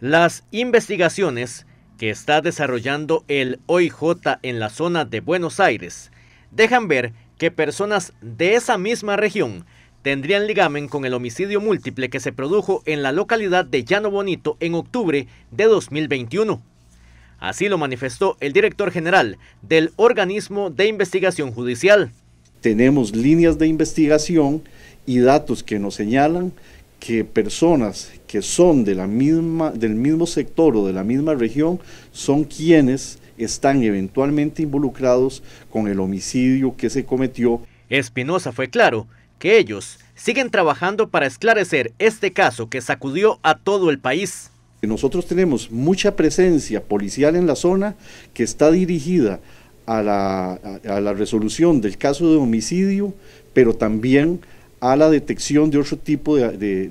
Las investigaciones que está desarrollando el OIJ en la zona de Buenos Aires dejan ver que personas de esa misma región tendrían ligamen con el homicidio múltiple que se produjo en la localidad de Llano Bonito en octubre de 2021. Así lo manifestó el director general del organismo de investigación judicial. Tenemos líneas de investigación y datos que nos señalan que personas que son de la misma, del mismo sector o de la misma región son quienes están eventualmente involucrados con el homicidio que se cometió. Espinosa fue claro que ellos siguen trabajando para esclarecer este caso que sacudió a todo el país. Nosotros tenemos mucha presencia policial en la zona que está dirigida a la, resolución del caso de homicidio, pero también a la detección de otro tipo de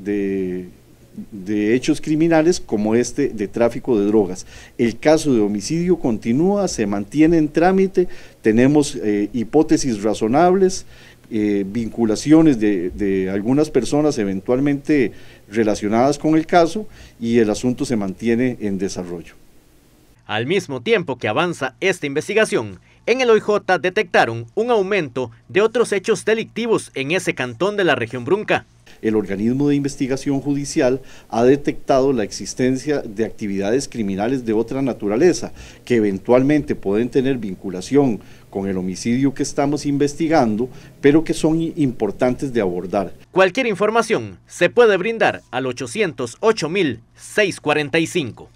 de hechos criminales como este de tráfico de drogas. El caso de homicidio continúa, se mantiene en trámite, tenemos eh, hipótesis razonables, eh, vinculaciones de, de, algunas personas eventualmente relacionadas con el caso y el asunto se mantiene en desarrollo. Al mismo tiempo que avanza esta investigación, en el OIJ detectaron un aumento de otros hechos delictivos en ese cantón de la región Brunca el organismo de investigación judicial ha detectado la existencia de actividades criminales de otra naturaleza que eventualmente pueden tener vinculación con el homicidio que estamos investigando, pero que son importantes de abordar. Cualquier información se puede brindar al 808 645.